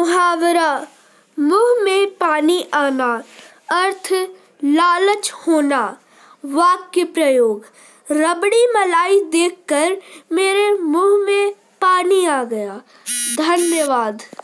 मुहावरा मुंह में पानी आना अर्थ लालच होना वाक्य प्रयोग रबड़ी मलाई देखकर मेरे मुंह में पानी आ गया धन्यवाद